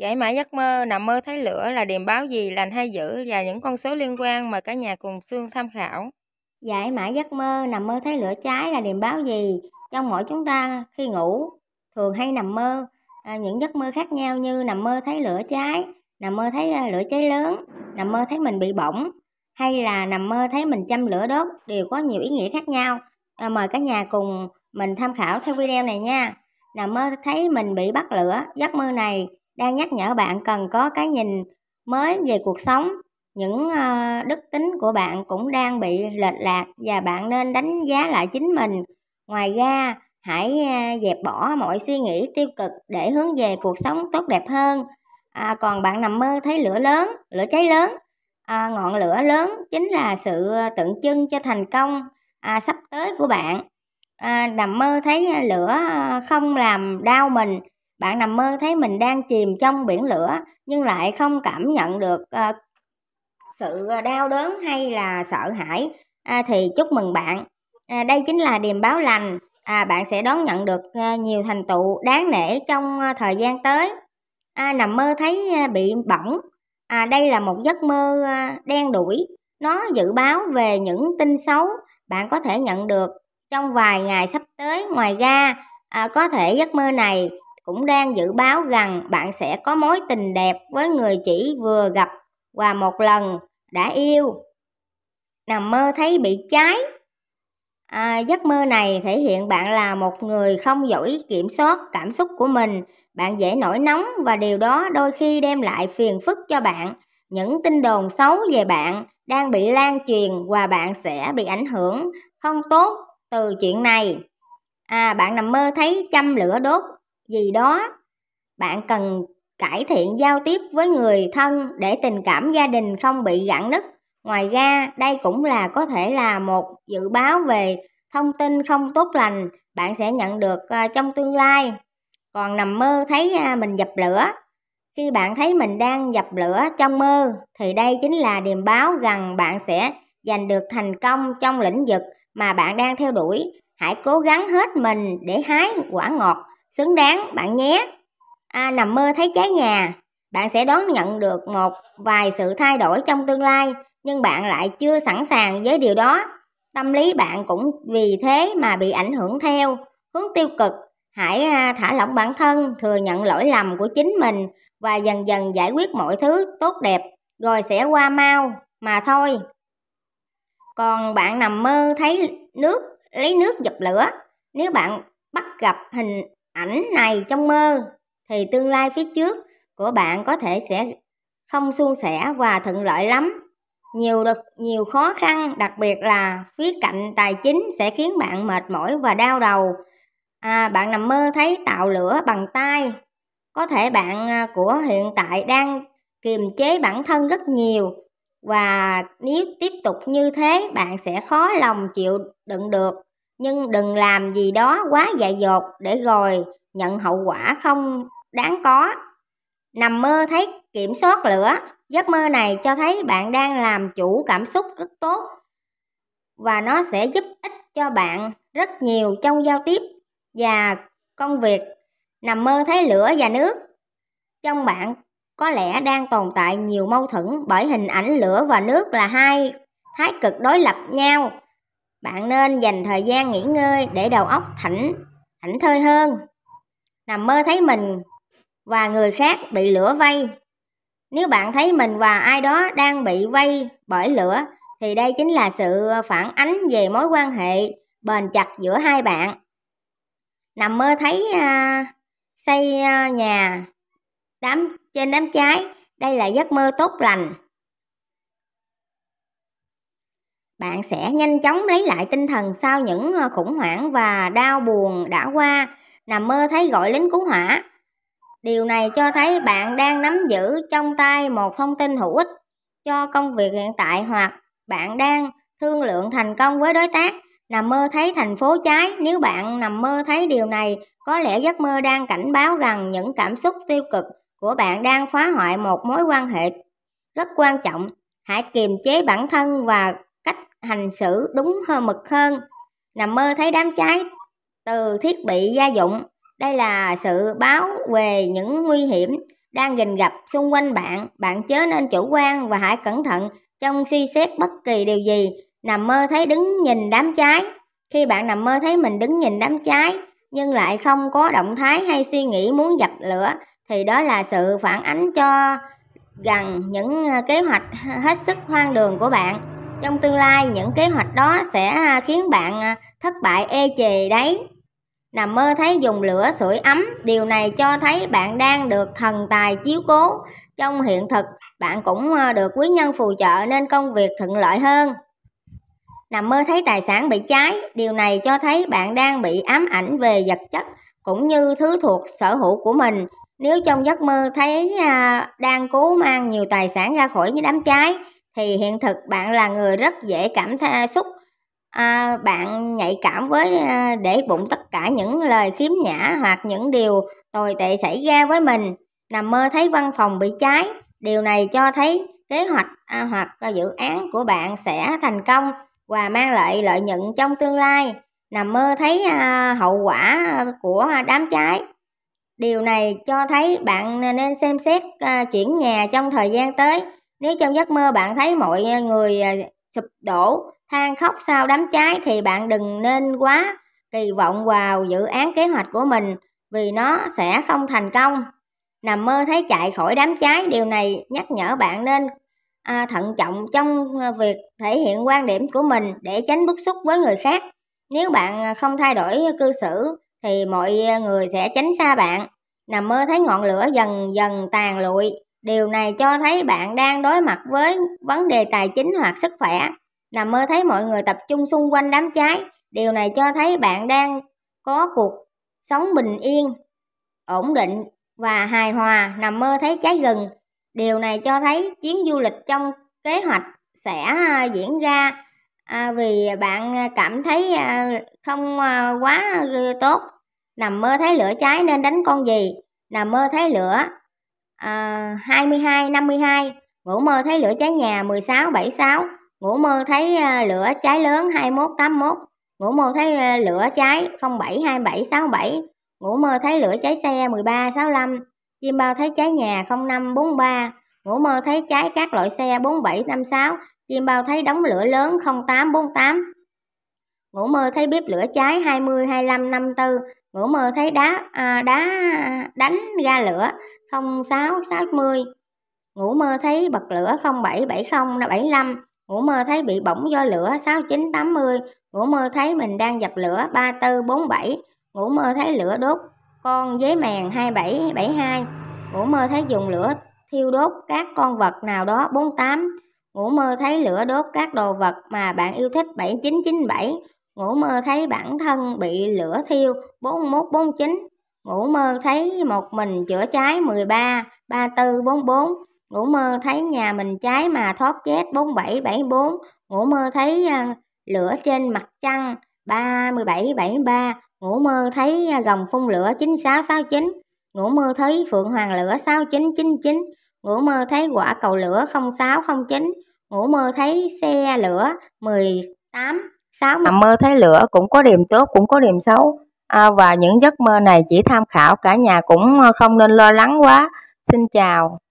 Giải mã giấc mơ, nằm mơ thấy lửa là điềm báo gì, lành hay dữ và những con số liên quan mà cả nhà cùng xương tham khảo. Giải mã giấc mơ, nằm mơ thấy lửa cháy là điềm báo gì? Trong mỗi chúng ta khi ngủ, thường hay nằm mơ à, những giấc mơ khác nhau như nằm mơ thấy lửa cháy, nằm mơ thấy à, lửa cháy lớn, nằm mơ thấy mình bị bỏng, hay là nằm mơ thấy mình châm lửa đốt đều có nhiều ý nghĩa khác nhau. À, mời cả nhà cùng mình tham khảo theo video này nha. Nằm mơ thấy mình bị bắt lửa, giấc mơ này đang nhắc nhở bạn cần có cái nhìn mới về cuộc sống những ờ, đức tính của bạn cũng đang bị lệch lạc và bạn nên đánh giá lại chính mình ngoài ra hãy ờ, dẹp bỏ mọi suy nghĩ tiêu cực để hướng về cuộc sống tốt đẹp hơn à, còn bạn nằm mơ thấy lửa lớn lửa cháy lớn à, ngọn lửa lớn chính là sự ờ, tượng trưng cho thành công à, sắp tới của bạn à, nằm mơ thấy lửa không làm đau mình bạn nằm mơ thấy mình đang chìm trong biển lửa nhưng lại không cảm nhận được uh, sự ờ, đau đớn hay là sợ hãi à, thì chúc mừng bạn. À, đây chính là điềm báo lành. À, bạn sẽ đón nhận được ờ, nhiều thành tựu đáng nể trong thời gian tới. À, nằm mơ thấy bị bỏng. À, đây là một giấc mơ đen đủi Nó dự báo về những tin xấu bạn có thể nhận được trong vài ngày sắp tới. Ngoài ra, à, có thể giấc mơ này cũng đang dự báo rằng bạn sẽ có mối tình đẹp với người chỉ vừa gặp và một lần đã yêu. Nằm mơ thấy bị cháy. À, giấc mơ này thể hiện bạn là một người không giỏi kiểm soát cảm xúc của mình, bạn dễ nổi nóng và điều đó đôi khi đem lại phiền phức cho bạn. Những tin đồn xấu về bạn đang bị lan truyền và bạn sẽ bị ảnh hưởng không tốt từ chuyện này. À, bạn nằm mơ thấy châm lửa đốt gì đó bạn cần cải thiện giao tiếp với người thân để tình cảm gia đình không bị gặn nứt ngoài ra đây cũng là có thể là một dự báo về thông tin không tốt lành bạn sẽ nhận được ờ, trong tương lai còn nằm mơ thấy à, mình dập lửa khi bạn thấy mình đang dập lửa trong mơ thì đây chính là điềm báo rằng bạn sẽ giành được thành công trong lĩnh vực mà bạn đang theo đuổi hãy cố gắng hết mình để hái quả ngọt Xứng đáng bạn nhé. À, nằm mơ thấy trái nhà, bạn sẽ đón nhận được một vài sự thay đổi trong tương lai, nhưng bạn lại chưa sẵn sàng với điều đó. Tâm lý bạn cũng vì thế mà bị ảnh hưởng theo hướng tiêu cực. Hãy thả lỏng bản thân, thừa nhận lỗi lầm của chính mình và dần dần giải quyết mọi thứ tốt đẹp, rồi sẽ qua mau mà thôi. Còn bạn nằm mơ thấy nước, lấy nước dập lửa. Nếu bạn bắt gặp hình ảnh này trong mơ thì tương lai phía trước của bạn có thể sẽ không suôn sẻ và thuận lợi lắm. Nhiều được nhiều khó khăn, đặc biệt là phía cạnh tài chính sẽ khiến bạn mệt mỏi và đau đầu. À, bạn nằm mơ thấy tạo lửa bằng tay. Có thể bạn à, của hiện tại đang kiềm chế bản thân rất nhiều và nếu tiếp tục như thế bạn sẽ khó lòng chịu đựng được nhưng đừng làm gì đó quá dại dột để rồi nhận hậu quả không đáng có. Nằm mơ thấy kiểm soát lửa, giấc mơ này cho thấy bạn đang làm chủ cảm xúc rất tốt và nó sẽ giúp ích cho bạn rất nhiều trong giao tiếp và công việc. Nằm mơ thấy lửa và nước trong bạn có lẽ đang tồn tại nhiều mâu thuẫn bởi hình ảnh lửa và nước là hai thái cực đối lập nhau bạn nên dành thời gian nghỉ ngơi để đầu óc thảnh, thảnh thơi hơn. Nằm mơ thấy mình và người khác bị lửa vây. Nếu bạn thấy mình và ai đó đang bị vây bởi lửa, thì đây chính là sự phản ánh về mối quan hệ bền chặt giữa hai bạn. Nằm mơ thấy à, xây à, nhà đám trên đám cháy, đây là giấc mơ tốt lành. bạn sẽ nhanh chóng lấy lại tinh thần sau những ờ, khủng hoảng và đau buồn đã qua nằm mơ thấy gọi lính cứu hỏa điều này cho thấy bạn đang nắm giữ trong tay một thông tin hữu ích cho công việc hiện tại hoặc bạn đang thương lượng thành công với đối tác nằm mơ thấy thành phố cháy nếu bạn nằm mơ thấy điều này có lẽ giấc mơ đang cảnh báo rằng những cảm xúc tiêu cực của bạn đang phá hoại một mối quan hệ rất quan trọng hãy kiềm chế bản thân và hành xử đúng hơn mực hơn nằm mơ thấy đám cháy từ thiết bị gia dụng đây là sự báo về những nguy hiểm đang gình gặp xung quanh bạn bạn chớ nên chủ quan và hãy cẩn thận trong suy xét bất kỳ điều gì nằm mơ thấy đứng nhìn đám cháy khi bạn nằm mơ thấy mình đứng nhìn đám cháy nhưng lại không có động thái hay suy nghĩ muốn dập lửa thì đó là sự phản ánh cho rằng những à, kế hoạch hết sức hoang đường của bạn trong tương lai, những kế hoạch đó sẽ à, khiến bạn à, thất bại ê chề đấy. Nằm mơ thấy dùng lửa sưởi ấm, điều này cho thấy bạn đang được thần tài chiếu cố. Trong hiện thực, bạn cũng à, được quý nhân phù trợ nên công việc thuận lợi hơn. Nằm mơ thấy tài sản bị cháy, điều này cho thấy bạn đang bị ám ảnh về vật chất cũng như thứ thuộc sở hữu của mình. Nếu trong giấc mơ thấy đang cố mang nhiều tài sản ra khỏi những đám cháy, thì hiện thực bạn là người rất dễ cảm tha xúc à, bạn nhạy cảm với à, để bụng tất cả những lời khiếm nhã hoặc những điều tồi tệ xảy ra với mình nằm mơ thấy văn phòng bị cháy điều này cho thấy kế hoạch à, hoặc dự án của bạn sẽ thành công và mang lại lợi nhuận trong tương lai nằm mơ thấy à, hậu quả của đám cháy điều này cho thấy bạn nên xem xét à, chuyển nhà trong thời gian tới nếu trong giấc mơ bạn thấy mọi à, người à, sụp đổ, than khóc sau đám cháy thì bạn đừng nên quá kỳ vọng vào dự án kế hoạch của mình vì nó sẽ không thành công. Nằm mơ thấy chạy khỏi đám cháy, điều này nhắc nhở bạn nên à, thận trọng trong à, việc thể hiện quan điểm của mình để tránh bức xúc với người khác. Nếu bạn không thay đổi cư xử thì mọi người sẽ tránh xa bạn. Nằm mơ thấy ngọn lửa dần dần tàn lụi, Điều này cho thấy bạn đang đối mặt với vấn đề tài chính hoặc sức khỏe. Nằm mơ thấy mọi người tập trung xung quanh đám cháy. Điều này cho thấy bạn đang có cuộc sống bình yên, ổn định và hài hòa. Nằm mơ thấy cháy rừng. Điều này cho thấy chuyến du lịch trong kế hoạch sẽ à, diễn ra à, vì bạn cảm thấy à, không quá tốt nằm mơ thấy lửa cháy nên đánh con gì nằm mơ thấy lửa à, 22 52 ngủ mơ thấy lửa cháy nhà 16 76 ngủ mơ thấy ờ, lửa cháy lớn 21 81 ngủ mơ thấy ờ, lửa cháy 07 27 67 ngủ mơ thấy lửa cháy xe 13 65 chim bao thấy cháy nhà 05 43 ngủ mơ thấy cháy các loại xe 47 56 chim bao thấy đóng lửa lớn 08 48 ngủ mơ thấy bếp lửa cháy 20 25 54 ngủ mơ thấy đá à, đá đánh ga lửa không sáu sáu mươi ngủ mơ thấy bật lửa không không bảy bảy 0770 lăm ngủ mơ thấy bị bỏng do lửa sáu chín tám mươi ngủ mơ thấy mình đang dập lửa ba tư bốn bảy ngủ mơ thấy lửa đốt con giấy mèn hai ngủ mơ thấy dùng lửa thiêu đốt các con vật nào đó bốn tám ngủ mơ thấy lửa đốt các đồ vật mà bạn yêu thích bảy chín chín bảy ngủ mơ thấy bản thân bị lửa thiêu 41-49, ngủ mơ thấy một mình chữa cháy 13, 34-44, ngủ mơ thấy nhà mình cháy mà thoát chết 47-74, ngủ mơ thấy à, lửa trên mặt trăng 37-73, ngủ mơ thấy gồng à, phun lửa 96-69, ngủ mơ thấy phượng hoàng lửa 69-99, ngủ mơ thấy quả cầu lửa 06-09, ngủ mơ thấy xe lửa 18 6. Nằm mơ thấy lửa cũng có điểm tốt cũng có điểm xấu à, và những giấc mơ này chỉ tham khảo cả nhà cũng không nên lo lắng quá. Xin chào.